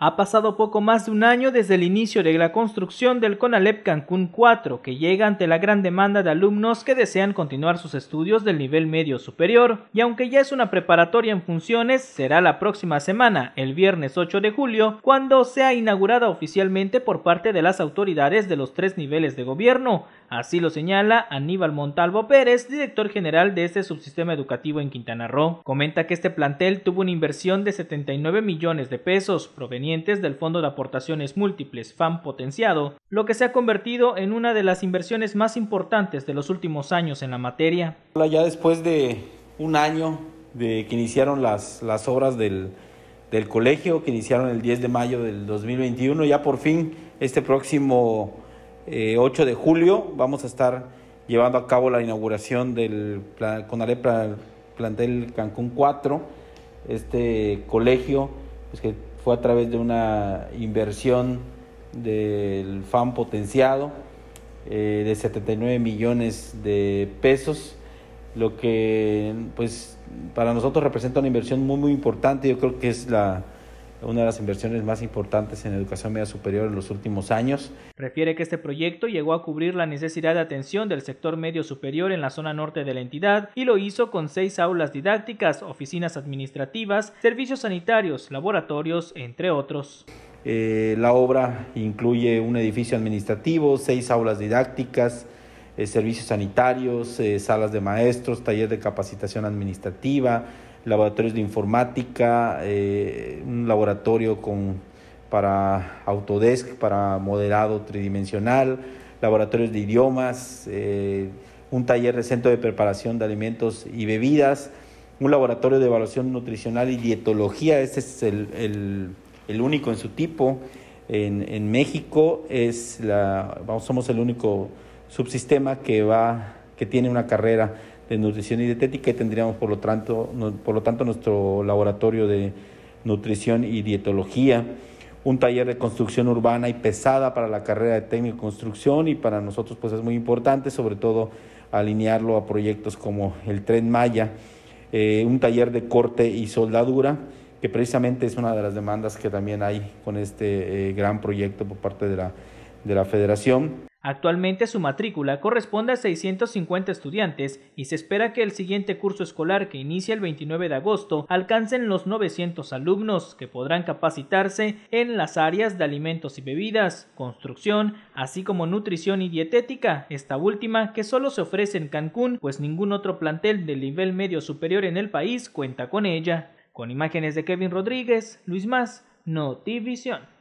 Ha pasado poco más de un año desde el inicio de la construcción del CONALEP Cancún 4, que llega ante la gran demanda de alumnos que desean continuar sus estudios del nivel medio superior, y aunque ya es una preparatoria en funciones, será la próxima semana, el viernes 8 de julio, cuando sea inaugurada oficialmente por parte de las autoridades de los tres niveles de gobierno. Así lo señala Aníbal Montalvo Pérez, director general de este subsistema educativo en Quintana Roo. Comenta que este plantel tuvo una inversión de 79 millones de pesos proveniente del Fondo de Aportaciones Múltiples FAM potenciado, lo que se ha convertido en una de las inversiones más importantes de los últimos años en la materia. Ya después de un año de que iniciaron las, las obras del, colegio, que iniciaron el 10 de mayo del 2021, ya por fin este próximo 8 eh, de julio vamos a estar llevando a cabo la inauguración del Conalep Plantel Cancún 4, este colegio pues, que fue a través de una inversión del FAN potenciado eh, de 79 millones de pesos, lo que pues para nosotros representa una inversión muy muy importante, yo creo que es la, una de las inversiones más importantes en educación media superior en los últimos años. Refiere que este proyecto llegó a cubrir la necesidad de atención del sector medio superior en la zona norte de la entidad y lo hizo con seis aulas didácticas, oficinas administrativas, servicios sanitarios, laboratorios, entre otros. Eh, la obra incluye un edificio administrativo, seis aulas didácticas, eh, servicios sanitarios, eh, salas de maestros, taller de capacitación administrativa, laboratorios de informática, eh, un laboratorio con, para Autodesk, para modelado tridimensional, laboratorios de idiomas, eh, un taller de centro de preparación de alimentos y bebidas, un laboratorio de evaluación nutricional y dietología, este es el, único en su tipo. En, México es la, somos el único subsistema que va que tiene una carrera de nutrición y dietética y tendríamos por lo tanto, por lo tanto nuestro laboratorio de nutrición y dietología, un taller de construcción urbana y pesada para la carrera de técnico de construcción y para nosotros pues es muy importante, sobre todo alinearlo a proyectos como el tren Maya, eh, un taller de corte y soldadura que precisamente es una de las demandas que también hay con este eh, gran proyecto por parte de la de la Federación. Actualmente su matrícula corresponde a 650 estudiantes y se espera que el siguiente curso escolar que inicia el 29 de agosto alcancen los 900 alumnos que podrán capacitarse en las áreas de alimentos y bebidas, construcción, así como nutrición y dietética, esta última que solo se ofrece en Cancún, pues ningún otro plantel del nivel medio superior en el país cuenta con ella. Con imágenes de Kevin Rodríguez, Luis Más, Notivisión.